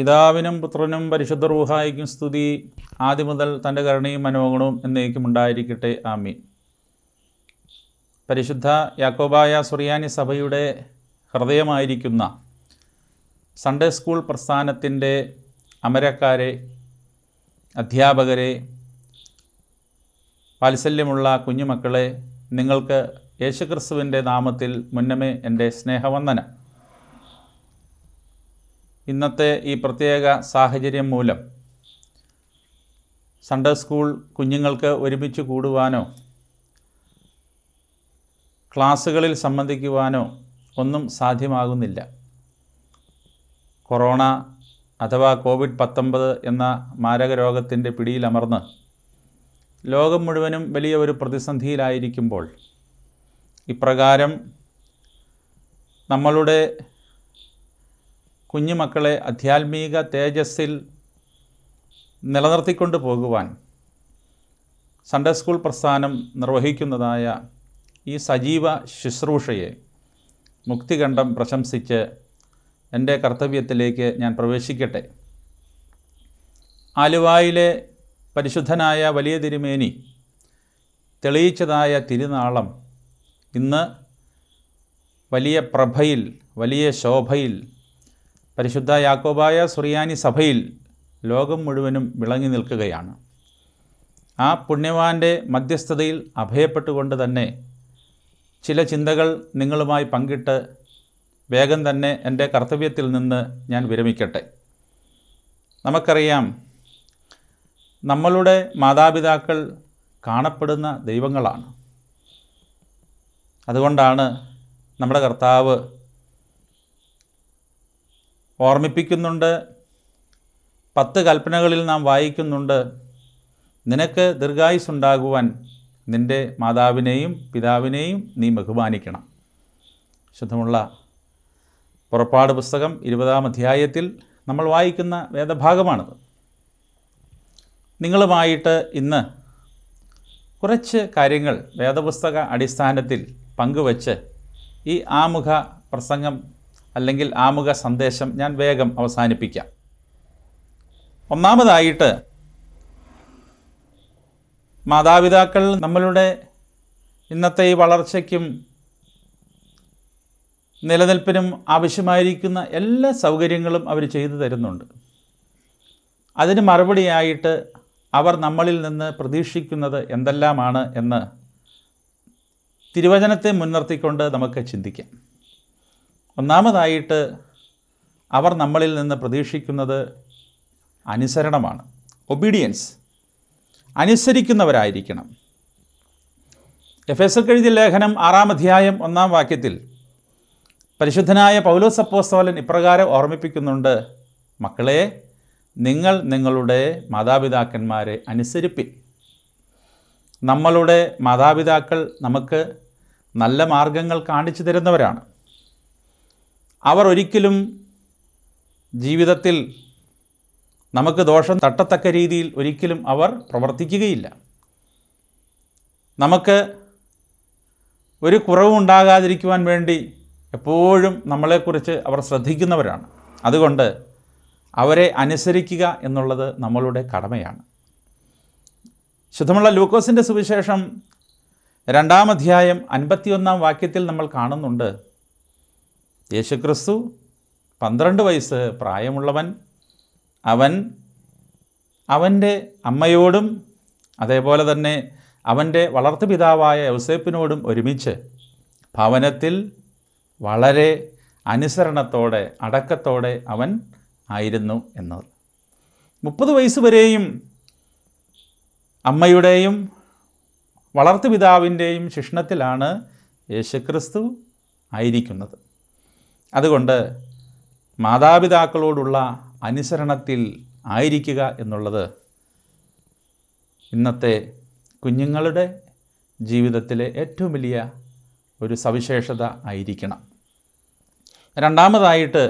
പിതാവിനും പുത്രനും പരിശുദ്ധ റൂഹായിക്കും സ്തുതി ആദ്യം മുതൽ തൻ്റെ കരുണയും മനോഗണവും എന്നേക്കും ഉണ്ടായിരിക്കട്ടെ ആമീൻ പരിശുദ്ധ യാക്കോബായ സുറിയാനി സഭയുടെ ഹൃദയമായിരിക്കുന്ന സൺഡേ സ്കൂൾ പ്രസ്ഥാനത്തിൻ്റെ അമരക്കാരെ അധ്യാപകരെ വാത്സല്യമുള്ള കുഞ്ഞുമക്കളെ നിങ്ങൾക്ക് യേശുക്രിസ്തുവിൻ്റെ നാമത്തിൽ മുന്നമേ എൻ്റെ സ്നേഹവന്ദനം ഇന്നത്തെ ഈ പ്രത്യേക സാഹചര്യം മൂലം സൺഡേ സ്കൂൾ കുഞ്ഞുങ്ങൾക്ക് ഒരുമിച്ച് കൂടുവാനോ ക്ലാസ്സുകളിൽ സംബന്ധിക്കുവാനോ ഒന്നും സാധ്യമാകുന്നില്ല കൊറോണ അഥവാ കോവിഡ് പത്തൊമ്പത് എന്ന മാരക രോഗത്തിൻ്റെ പിടിയിലമർന്ന് ലോകം മുഴുവനും വലിയ ഒരു പ്രതിസന്ധിയിലായിരിക്കുമ്പോൾ ഇപ്രകാരം നമ്മളുടെ കുഞ്ഞുമക്കളെ ആധ്യാത്മിക തേജസ്സിൽ നിലനിർത്തിക്കൊണ്ട് പോകുവാൻ സൺഡേ സ്കൂൾ പ്രസ്ഥാനം നിർവഹിക്കുന്നതായ ഈ സജീവ ശുശ്രൂഷയെ മുക്തികണ്ഠം പ്രശംസിച്ച് എൻ്റെ കർത്തവ്യത്തിലേക്ക് ഞാൻ പ്രവേശിക്കട്ടെ ആലുവായിലെ പരിശുദ്ധനായ വലിയ തിരുമേനി തെളിയിച്ചതായ തിരുനാളം ഇന്ന് വലിയ പ്രഭയിൽ വലിയ ശോഭയിൽ പരിശുദ്ധ യാക്കോബായ സുറിയാനി സഭയിൽ ലോകം മുഴുവനും വിളങ്ങി നിൽക്കുകയാണ് ആ പുണ്യവാൻ്റെ മധ്യസ്ഥതയിൽ അഭയപ്പെട്ടുകൊണ്ട് തന്നെ ചില ചിന്തകൾ നിങ്ങളുമായി പങ്കിട്ട് വേഗം തന്നെ എൻ്റെ കർത്തവ്യത്തിൽ നിന്ന് ഞാൻ വിരമിക്കട്ടെ നമുക്കറിയാം നമ്മളുടെ മാതാപിതാക്കൾ കാണപ്പെടുന്ന ദൈവങ്ങളാണ് അതുകൊണ്ടാണ് നമ്മുടെ കർത്താവ് ഓർമ്മിപ്പിക്കുന്നുണ്ട് പത്ത് കൽപ്പനകളിൽ നാം വായിക്കുന്നുണ്ട് നിനക്ക് ദീർഘായുസുണ്ടാകുവാൻ നിൻ്റെ മാതാവിനെയും പിതാവിനെയും നീ ബഹുമാനിക്കണം ശുദ്ധമുള്ള പുറപ്പാട് പുസ്തകം ഇരുപതാം അധ്യായത്തിൽ നമ്മൾ വായിക്കുന്ന വേദഭാഗമാണത് നിങ്ങളുമായിട്ട് ഇന്ന് കുറച്ച് കാര്യങ്ങൾ വേദപുസ്തക അടിസ്ഥാനത്തിൽ പങ്കുവച്ച് ഈ ആമുഖ പ്രസംഗം അല്ലെങ്കിൽ ആമുഖ സന്ദേശം ഞാൻ വേഗം അവസാനിപ്പിക്കാം ഒന്നാമതായിട്ട് മാതാപിതാക്കൾ നമ്മളുടെ ഇന്നത്തെ ഈ വളർച്ചയ്ക്കും നിലനിൽപ്പിനും ആവശ്യമായിരിക്കുന്ന എല്ലാ സൗകര്യങ്ങളും അവർ ചെയ്തു തരുന്നുണ്ട് അതിന് മറുപടിയായിട്ട് അവർ നമ്മളിൽ നിന്ന് പ്രതീക്ഷിക്കുന്നത് എന്തെല്ലാമാണ് എന്ന് തിരുവചനത്തെ മുൻനിർത്തിക്കൊണ്ട് നമുക്ക് ചിന്തിക്കാം ഒന്നാമതായിട്ട് അവർ നമ്മളിൽ നിന്ന് പ്രതീക്ഷിക്കുന്നത് അനുസരണമാണ് ഒബീഡിയൻസ് അനുസരിക്കുന്നവരായിരിക്കണം എഫ് എസ് കഴുതിയ ലേഖനം ആറാം അധ്യായം ഒന്നാം വാക്യത്തിൽ പരിശുദ്ധനായ പൗലോസ് അപ്പോസ്തോലൻ ഇപ്രകാരം ഓർമ്മിപ്പിക്കുന്നുണ്ട് മക്കളെ നിങ്ങൾ നിങ്ങളുടെ മാതാപിതാക്കന്മാരെ അനുസരിപ്പിൻ നമ്മളുടെ മാതാപിതാക്കൾ നമുക്ക് നല്ല മാർഗങ്ങൾ കാണിച്ചു തരുന്നവരാണ് അവർ ഒരിക്കലും ജീവിതത്തിൽ നമുക്ക് ദോഷം തട്ടത്തക്ക രീതിയിൽ ഒരിക്കലും അവർ പ്രവർത്തിക്കുകയില്ല നമുക്ക് ഒരു കുറവും ഉണ്ടാകാതിരിക്കുവാൻ വേണ്ടി എപ്പോഴും നമ്മളെക്കുറിച്ച് അവർ ശ്രദ്ധിക്കുന്നവരാണ് അതുകൊണ്ട് അവരെ അനുസരിക്കുക എന്നുള്ളത് നമ്മളുടെ കടമയാണ് ശുദ്ധമുള്ള ലൂക്കോസിൻ്റെ സുവിശേഷം രണ്ടാമധ്യായം അൻപത്തിയൊന്നാം വാക്യത്തിൽ നമ്മൾ കാണുന്നുണ്ട് യേശുക്രിസ്തു പന്ത്രണ്ട് വയസ്സ് പ്രായമുള്ളവൻ അവൻ അവൻ്റെ അമ്മയോടും അതേപോലെ തന്നെ അവൻ്റെ വളർത്തുപിതാവായ യൗസേപ്പിനോടും ഒരുമിച്ച് ഭവനത്തിൽ വളരെ അനുസരണത്തോടെ അടക്കത്തോടെ അവൻ ആയിരുന്നു എന്നത് മുപ്പത് വയസ്സ് വരെയും അമ്മയുടെയും വളർത്തുപിതാവിൻ്റെയും ശിക്ഷണത്തിലാണ് യേശുക്രിസ്തു ആയിരിക്കുന്നത് അതുകൊണ്ട് മാതാപിതാക്കളോടുള്ള അനുസരണത്തിൽ ആയിരിക്കുക എന്നുള്ളത് ഇന്നത്തെ കുഞ്ഞുങ്ങളുടെ ജീവിതത്തിലെ ഏറ്റവും വലിയ ഒരു സവിശേഷത ആയിരിക്കണം രണ്ടാമതായിട്ട്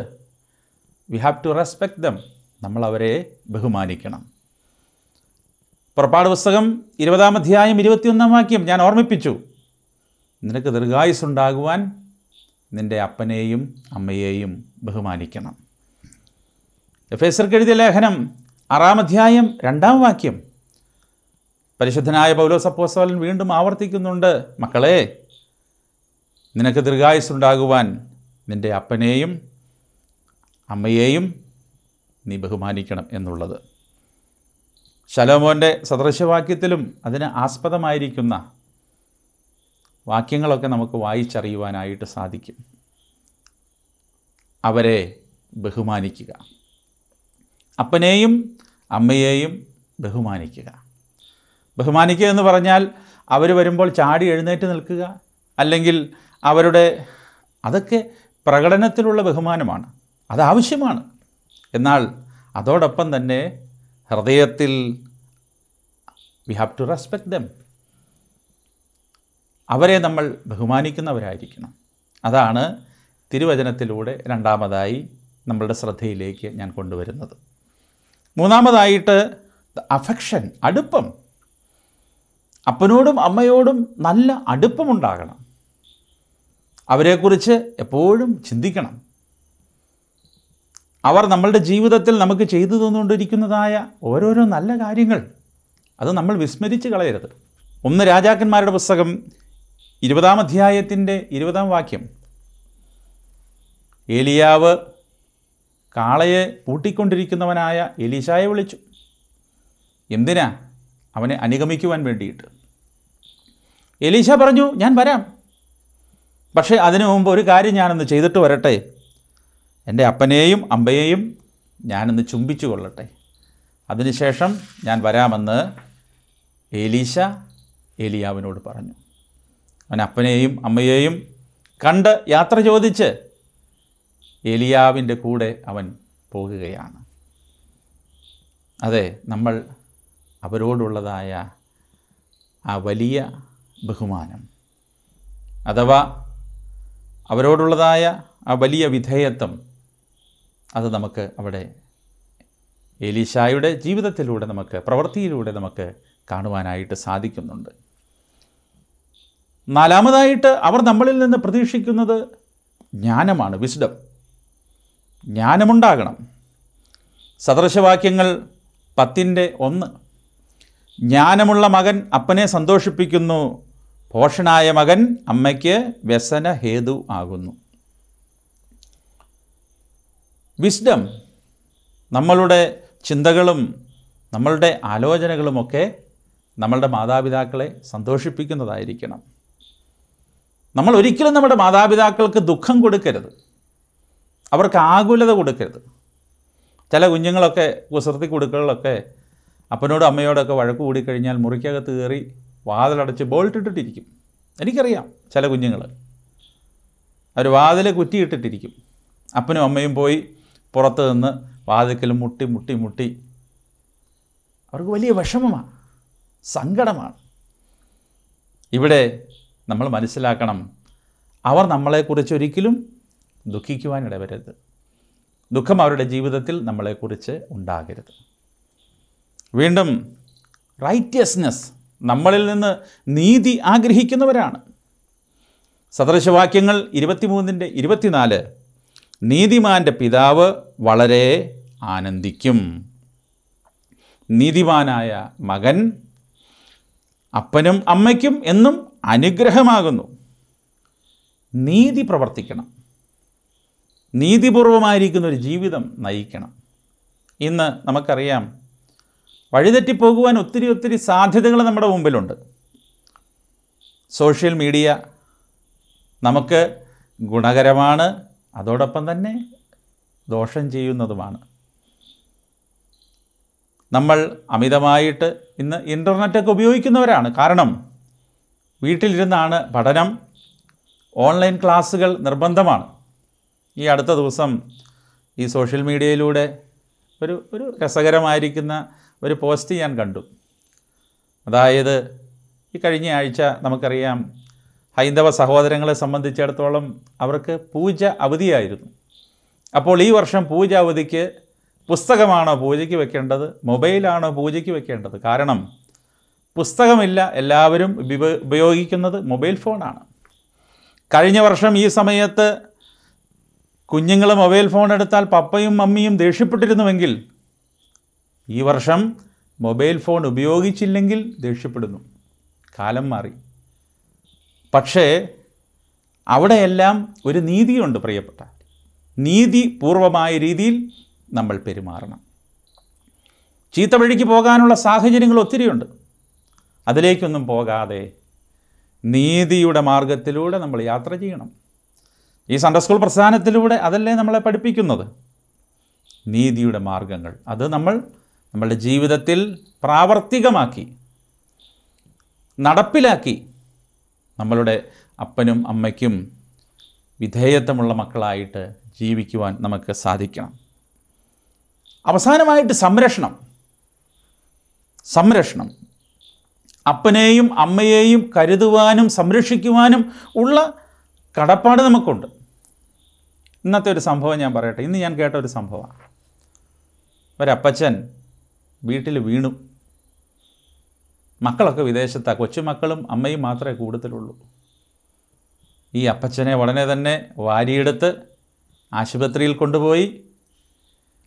we have to respect them നമ്മൾ അവരെ ബഹുമാനിക്കണം പുറപ്പാട് പുസ്തകം ഇരുപതാം അധ്യായം ഇരുപത്തിയൊന്നാം വാക്യം ഞാൻ ഓർമ്മിപ്പിച്ചു നിനക്ക് ഉണ്ടാകുവാൻ നിൻ്റെ അപ്പനെയും അമ്മയെയും ബഹുമാനിക്കണം എഫേസർക്ക് എഴുതിയ ലേഖനം ആറാം അധ്യായം രണ്ടാം വാക്യം പരിശുദ്ധനായ പൗലോസപ്പോസ്തോലൻ വീണ്ടും ആവർത്തിക്കുന്നുണ്ട് മക്കളെ നിനക്ക് ദീർഘായുസുണ്ടാകുവാൻ നിൻ്റെ അപ്പനെയും അമ്മയെയും നീ ബഹുമാനിക്കണം എന്നുള്ളത് ശലോമോൻ്റെ സദൃശവാക്യത്തിലും അതിന് ആസ്പദമായിരിക്കുന്ന വാക്യങ്ങളൊക്കെ നമുക്ക് വായിച്ചറിയുവാനായിട്ട് സാധിക്കും അവരെ ബഹുമാനിക്കുക അപ്പനെയും അമ്മയെയും ബഹുമാനിക്കുക ബഹുമാനിക്കുക എന്ന് പറഞ്ഞാൽ അവർ വരുമ്പോൾ ചാടി എഴുന്നേറ്റ് നിൽക്കുക അല്ലെങ്കിൽ അവരുടെ അതൊക്കെ പ്രകടനത്തിലുള്ള ബഹുമാനമാണ് അത് ആവശ്യമാണ് എന്നാൽ അതോടൊപ്പം തന്നെ ഹൃദയത്തിൽ we have to respect them അവരെ നമ്മൾ ബഹുമാനിക്കുന്നവരായിരിക്കണം അതാണ് തിരുവചനത്തിലൂടെ രണ്ടാമതായി നമ്മളുടെ ശ്രദ്ധയിലേക്ക് ഞാൻ കൊണ്ടുവരുന്നത് മൂന്നാമതായിട്ട് അഫക്ഷൻ അടുപ്പം അപ്പനോടും അമ്മയോടും നല്ല അടുപ്പമുണ്ടാകണം അവരെക്കുറിച്ച് എപ്പോഴും ചിന്തിക്കണം അവർ നമ്മളുടെ ജീവിതത്തിൽ നമുക്ക് ചെയ്തു തന്നുകൊണ്ടിരിക്കുന്നതായ ഓരോരോ നല്ല കാര്യങ്ങൾ അത് നമ്മൾ വിസ്മരിച്ച് കളയരുത് ഒന്ന് രാജാക്കന്മാരുടെ പുസ്തകം ഇരുപതാം അധ്യായത്തിൻ്റെ ഇരുപതാം വാക്യം ഏലിയാവ് കാളയെ പൂട്ടിക്കൊണ്ടിരിക്കുന്നവനായ എലീശായെ വിളിച്ചു എന്തിനാ അവനെ അനുഗമിക്കുവാൻ വേണ്ടിയിട്ട് എലീശ പറഞ്ഞു ഞാൻ വരാം പക്ഷേ അതിനു മുമ്പ് ഒരു കാര്യം ഞാനൊന്ന് ചെയ്തിട്ട് വരട്ടെ എൻ്റെ അപ്പനെയും അമ്മയെയും ഞാനൊന്ന് ചുംബിച്ചു കൊള്ളട്ടെ അതിനുശേഷം ഞാൻ വരാമെന്ന് ഏലീശ ഏലിയാവിനോട് പറഞ്ഞു അവൻ അപ്പനെയും അമ്മയെയും കണ്ട് യാത്ര ചോദിച്ച് എലിയാവിൻ്റെ കൂടെ അവൻ പോകുകയാണ് അതെ നമ്മൾ അവരോടുള്ളതായ ആ വലിയ ബഹുമാനം അഥവാ അവരോടുള്ളതായ ആ വലിയ വിധേയത്വം അത് നമുക്ക് അവിടെ എലീശായുടെ ജീവിതത്തിലൂടെ നമുക്ക് പ്രവൃത്തിയിലൂടെ നമുക്ക് കാണുവാനായിട്ട് സാധിക്കുന്നുണ്ട് നാലാമതായിട്ട് അവർ നമ്മളിൽ നിന്ന് പ്രതീക്ഷിക്കുന്നത് ജ്ഞാനമാണ് വിസ്ഡം ജ്ഞാനമുണ്ടാകണം സദൃശവാക്യങ്ങൾ പത്തിൻ്റെ ഒന്ന് ജ്ഞാനമുള്ള മകൻ അപ്പനെ സന്തോഷിപ്പിക്കുന്നു പോഷണായ മകൻ അമ്മയ്ക്ക് വ്യസന ഹേതു ആകുന്നു വിസ്ഡം നമ്മളുടെ ചിന്തകളും നമ്മളുടെ ആലോചനകളുമൊക്കെ നമ്മളുടെ മാതാപിതാക്കളെ സന്തോഷിപ്പിക്കുന്നതായിരിക്കണം നമ്മൾ ഒരിക്കലും നമ്മുടെ മാതാപിതാക്കൾക്ക് ദുഃഖം കൊടുക്കരുത് അവർക്ക് ആകുലത കൊടുക്കരുത് ചില കുഞ്ഞുങ്ങളൊക്കെ കുസൃതി കൊടുക്കലൊക്കെ അപ്പനോടും അമ്മയോടൊക്കെ വഴക്ക് കൂടിക്കഴിഞ്ഞാൽ മുറിക്കകത്ത് കയറി വാതിലടച്ച് ബോൾട്ടിട്ടിട്ടിരിക്കും എനിക്കറിയാം ചില കുഞ്ഞുങ്ങൾ അവർ വാതിൽ കുറ്റിയിട്ടിട്ടിരിക്കും അപ്പനും അമ്മയും പോയി പുറത്ത് നിന്ന് വാതിക്കൽ മുട്ടി മുട്ടി മുട്ടി അവർക്ക് വലിയ വിഷമമാണ് സങ്കടമാണ് ഇവിടെ നമ്മൾ മനസ്സിലാക്കണം അവർ നമ്മളെക്കുറിച്ച് ഒരിക്കലും ദുഃഖിക്കുവാൻ ഇടവരരുത് ദുഃഖം അവരുടെ ജീവിതത്തിൽ നമ്മളെക്കുറിച്ച് ഉണ്ടാകരുത് വീണ്ടും റൈറ്റിയസ്നെസ് നമ്മളിൽ നിന്ന് നീതി ആഗ്രഹിക്കുന്നവരാണ് സദൃശവാക്യങ്ങൾ ഇരുപത്തിമൂന്നിൻ്റെ ഇരുപത്തിനാല് നീതിമാൻ്റെ പിതാവ് വളരെ ആനന്ദിക്കും നീതിമാനായ മകൻ അപ്പനും അമ്മയ്ക്കും എന്നും അനുഗ്രഹമാകുന്നു നീതി പ്രവർത്തിക്കണം നീതിപൂർവമായിരിക്കുന്ന ഒരു ജീവിതം നയിക്കണം ഇന്ന് നമുക്കറിയാം വഴിതെറ്റിപ്പോകുവാൻ ഒത്തിരി ഒത്തിരി സാധ്യതകൾ നമ്മുടെ മുമ്പിലുണ്ട് സോഷ്യൽ മീഡിയ നമുക്ക് ഗുണകരമാണ് അതോടൊപ്പം തന്നെ ദോഷം ചെയ്യുന്നതുമാണ് നമ്മൾ അമിതമായിട്ട് ഇന്ന് ഇൻ്റർനെറ്റൊക്കെ ഉപയോഗിക്കുന്നവരാണ് കാരണം വീട്ടിലിരുന്നാണ് പഠനം ഓൺലൈൻ ക്ലാസ്സുകൾ നിർബന്ധമാണ് ഈ അടുത്ത ദിവസം ഈ സോഷ്യൽ മീഡിയയിലൂടെ ഒരു ഒരു രസകരമായിരിക്കുന്ന ഒരു പോസ്റ്റ് ഞാൻ കണ്ടു അതായത് ഈ കഴിഞ്ഞ ആഴ്ച നമുക്കറിയാം ഹൈന്ദവ സഹോദരങ്ങളെ സംബന്ധിച്ചിടത്തോളം അവർക്ക് പൂജ അവധിയായിരുന്നു അപ്പോൾ ഈ വർഷം പൂജ അവധിക്ക് പുസ്തകമാണോ പൂജയ്ക്ക് വെക്കേണ്ടത് മൊബൈലാണോ പൂജയ്ക്ക് വെക്കേണ്ടത് കാരണം പുസ്തകമില്ല എല്ലാവരും ഉപയോഗിക്കുന്നത് മൊബൈൽ ഫോണാണ് കഴിഞ്ഞ വർഷം ഈ സമയത്ത് കുഞ്ഞുങ്ങൾ മൊബൈൽ ഫോൺ എടുത്താൽ പപ്പയും മമ്മിയും ദേഷ്യപ്പെട്ടിരുന്നുവെങ്കിൽ ഈ വർഷം മൊബൈൽ ഫോൺ ഉപയോഗിച്ചില്ലെങ്കിൽ ദേഷ്യപ്പെടുന്നു കാലം മാറി പക്ഷേ അവിടെയെല്ലാം ഒരു നീതിയുണ്ട് പ്രിയപ്പെട്ട നീതിപൂർവമായ രീതിയിൽ നമ്മൾ പെരുമാറണം ചീത്ത വഴിക്ക് പോകാനുള്ള സാഹചര്യങ്ങൾ ഒത്തിരിയുണ്ട് അതിലേക്കൊന്നും പോകാതെ നീതിയുടെ മാർഗത്തിലൂടെ നമ്മൾ യാത്ര ചെയ്യണം ഈ സൺഡേ സ്കൂൾ പ്രസ്ഥാനത്തിലൂടെ അതല്ലേ നമ്മളെ പഠിപ്പിക്കുന്നത് നീതിയുടെ മാർഗങ്ങൾ അത് നമ്മൾ നമ്മളുടെ ജീവിതത്തിൽ പ്രാവർത്തികമാക്കി നടപ്പിലാക്കി നമ്മളുടെ അപ്പനും അമ്മയ്ക്കും വിധേയത്വമുള്ള മക്കളായിട്ട് ജീവിക്കുവാൻ നമുക്ക് സാധിക്കണം അവസാനമായിട്ട് സംരക്ഷണം സംരക്ഷണം അപ്പനെയും അമ്മയെയും കരുതുവാനും സംരക്ഷിക്കുവാനും ഉള്ള കടപ്പാട് നമുക്കുണ്ട് ഇന്നത്തെ ഒരു സംഭവം ഞാൻ പറയട്ടെ ഇന്ന് ഞാൻ കേട്ട ഒരു സംഭവമാണ് ഒരപ്പച്ചൻ വീട്ടിൽ വീണു മക്കളൊക്കെ വിദേശത്താണ് കൊച്ചുമക്കളും അമ്മയും മാത്രമേ കൂടുതലുള്ളൂ ഈ അപ്പച്ചനെ ഉടനെ തന്നെ വാരിയെടുത്ത് ആശുപത്രിയിൽ കൊണ്ടുപോയി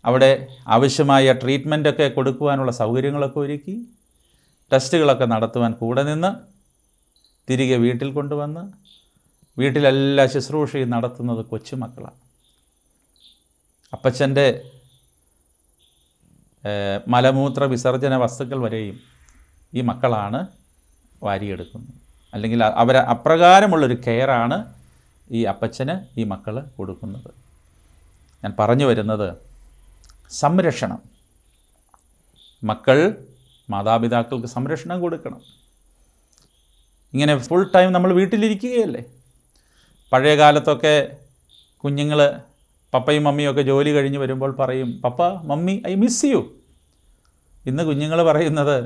അവിടെ ആവശ്യമായ ട്രീറ്റ്മെൻറ്റൊക്കെ കൊടുക്കുവാനുള്ള സൗകര്യങ്ങളൊക്കെ ഒരുക്കി ടെസ്റ്റുകളൊക്കെ നടത്തുവാൻ കൂടെ നിന്ന് തിരികെ വീട്ടിൽ കൊണ്ടുവന്ന് വീട്ടിലെല്ലാ ശുശ്രൂഷയും നടത്തുന്നത് കൊച്ചുമക്കളാണ് അപ്പച്ചൻ്റെ മലമൂത്ര വിസർജന വസ്തുക്കൾ വരെയും ഈ മക്കളാണ് വാരിയെടുക്കുന്നത് അല്ലെങ്കിൽ അവരെ അപ്രകാരമുള്ളൊരു കെയറാണ് ഈ അപ്പച്ചന് ഈ മക്കൾ കൊടുക്കുന്നത് ഞാൻ പറഞ്ഞു വരുന്നത് സംരക്ഷണം മക്കൾ മാതാപിതാക്കൾക്ക് സംരക്ഷണം കൊടുക്കണം ഇങ്ങനെ ഫുൾ ടൈം നമ്മൾ വീട്ടിലിരിക്കുകയല്ലേ പഴയ കാലത്തൊക്കെ കുഞ്ഞുങ്ങൾ പപ്പയും മമ്മിയും ഒക്കെ ജോലി കഴിഞ്ഞ് വരുമ്പോൾ പറയും papa mummy I miss you ഇന്ന് കുഞ്ഞുങ്ങൾ പറയുന്നത്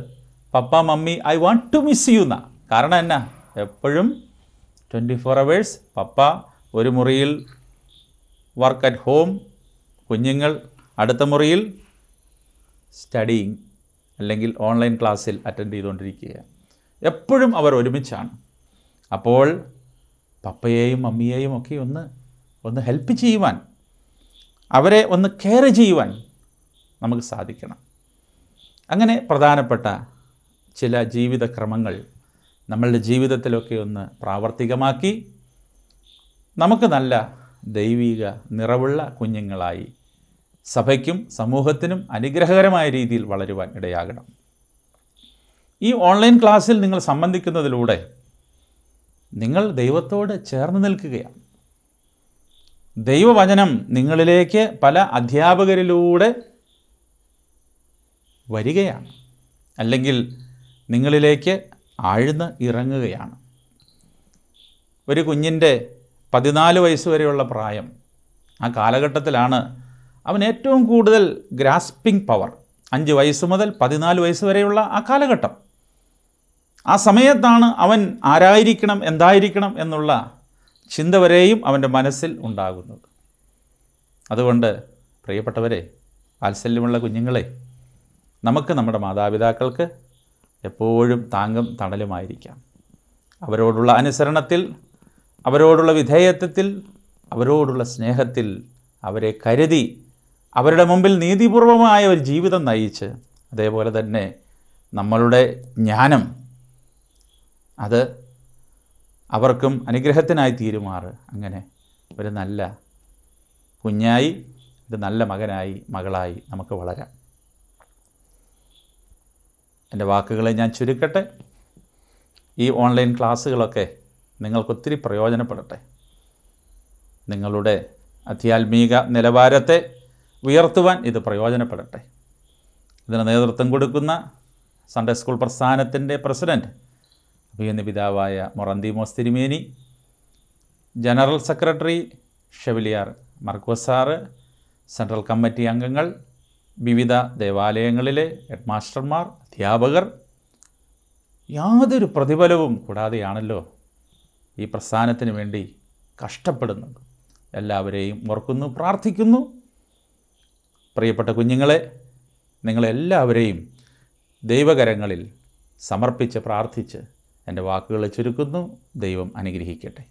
papa mummy I want to miss you എന്നാ കാരണം എന്നാ എപ്പോഴും ട്വൻറ്റി ഫോർ അവേഴ്സ് പപ്പ ഒരു മുറിയിൽ വർക്ക് അറ്റ് ഹോം കുഞ്ഞുങ്ങൾ അടുത്ത മുറിയിൽ സ്റ്റഡിയിങ് അല്ലെങ്കിൽ ഓൺലൈൻ ക്ലാസ്സിൽ അറ്റൻഡ് ചെയ്തുകൊണ്ടിരിക്കുകയാണ് എപ്പോഴും അവർ ഒരുമിച്ചാണ് അപ്പോൾ പപ്പയെയും മമ്മിയെയും ഒക്കെ ഒന്ന് ഒന്ന് ഹെൽപ്പ് ചെയ്യുവാൻ അവരെ ഒന്ന് കെയർ ചെയ്യുവാൻ നമുക്ക് സാധിക്കണം അങ്ങനെ പ്രധാനപ്പെട്ട ചില ജീവിതക്രമങ്ങൾ നമ്മളുടെ ജീവിതത്തിലൊക്കെ ഒന്ന് പ്രാവർത്തികമാക്കി നമുക്ക് നല്ല ദൈവിക നിറവുള്ള കുഞ്ഞുങ്ങളായി സഭയ്ക്കും സമൂഹത്തിനും അനുഗ്രഹകരമായ രീതിയിൽ വളരുവാൻ ഇടയാകണം ഈ ഓൺലൈൻ ക്ലാസ്സിൽ നിങ്ങൾ സംബന്ധിക്കുന്നതിലൂടെ നിങ്ങൾ ദൈവത്തോട് ചേർന്ന് നിൽക്കുകയാണ് ദൈവവചനം നിങ്ങളിലേക്ക് പല അധ്യാപകരിലൂടെ വരികയാണ് അല്ലെങ്കിൽ നിങ്ങളിലേക്ക് ആഴ്ന്ന് ഇറങ്ങുകയാണ് ഒരു കുഞ്ഞിൻ്റെ പതിനാല് വയസ്സ് വരെയുള്ള പ്രായം ആ കാലഘട്ടത്തിലാണ് അവൻ ഏറ്റവും കൂടുതൽ ഗ്രാസ്പിംഗ് പവർ അഞ്ച് വയസ്സ് മുതൽ പതിനാല് വയസ്സ് വരെയുള്ള ആ കാലഘട്ടം ആ സമയത്താണ് അവൻ ആരായിരിക്കണം എന്തായിരിക്കണം എന്നുള്ള ചിന്ത വരെയും അവൻ്റെ മനസ്സിൽ ഉണ്ടാകുന്നത് അതുകൊണ്ട് പ്രിയപ്പെട്ടവരെ വാത്സല്യമുള്ള കുഞ്ഞുങ്ങളെ നമുക്ക് നമ്മുടെ മാതാപിതാക്കൾക്ക് എപ്പോഴും താങ്കും തണലുമായിരിക്കാം അവരോടുള്ള അനുസരണത്തിൽ അവരോടുള്ള വിധേയത്വത്തിൽ അവരോടുള്ള സ്നേഹത്തിൽ അവരെ കരുതി അവരുടെ മുമ്പിൽ നീതിപൂർവമായ ഒരു ജീവിതം നയിച്ച് അതേപോലെ തന്നെ നമ്മളുടെ ജ്ഞാനം അത് അവർക്കും അനുഗ്രഹത്തിനായി തീരുമാറ് അങ്ങനെ ഒരു നല്ല കുഞ്ഞായി ഒരു നല്ല മകനായി മകളായി നമുക്ക് വളരാം എൻ്റെ വാക്കുകളെ ഞാൻ ചുരുക്കട്ടെ ഈ ഓൺലൈൻ ക്ലാസ്സുകളൊക്കെ നിങ്ങൾക്കൊത്തിരി പ്രയോജനപ്പെടട്ടെ നിങ്ങളുടെ ആധ്യാത്മിക നിലവാരത്തെ ഉയർത്തുവാൻ ഇത് പ്രയോജനപ്പെടട്ടെ ഇതിന് നേതൃത്വം കൊടുക്കുന്ന സൺഡേ സ്കൂൾ പ്രസ്ഥാനത്തിൻ്റെ പ്രസിഡൻറ്റ് അഭിയന്ന പിതാവായ മോസ് തിരുമേനി ജനറൽ സെക്രട്ടറി ഷെവിലിയാർ മർക്കോസാറ് സെൻട്രൽ കമ്മിറ്റി അംഗങ്ങൾ വിവിധ ദേവാലയങ്ങളിലെ ഹെഡ് മാസ്റ്റർമാർ അധ്യാപകർ യാതൊരു പ്രതിഫലവും കൂടാതെയാണല്ലോ ഈ പ്രസ്ഥാനത്തിന് വേണ്ടി കഷ്ടപ്പെടുന്നത് എല്ലാവരെയും ഓർക്കുന്നു പ്രാർത്ഥിക്കുന്നു പ്രിയപ്പെട്ട കുഞ്ഞുങ്ങളെ നിങ്ങളെല്ലാവരെയും ദൈവകരങ്ങളിൽ സമർപ്പിച്ച് പ്രാർത്ഥിച്ച് എൻ്റെ വാക്കുകൾ ചുരുക്കുന്നു ദൈവം അനുഗ്രഹിക്കട്ടെ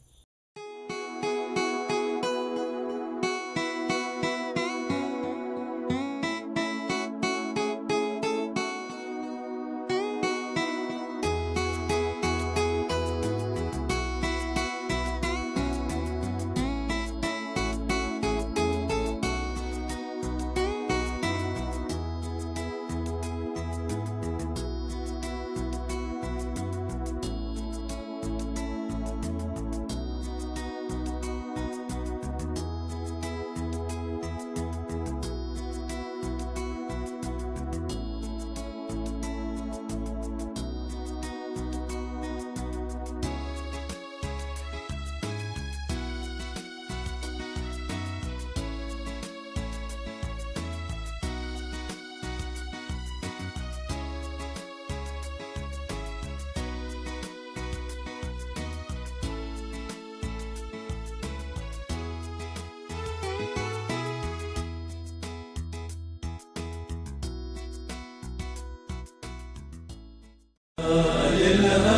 للأمل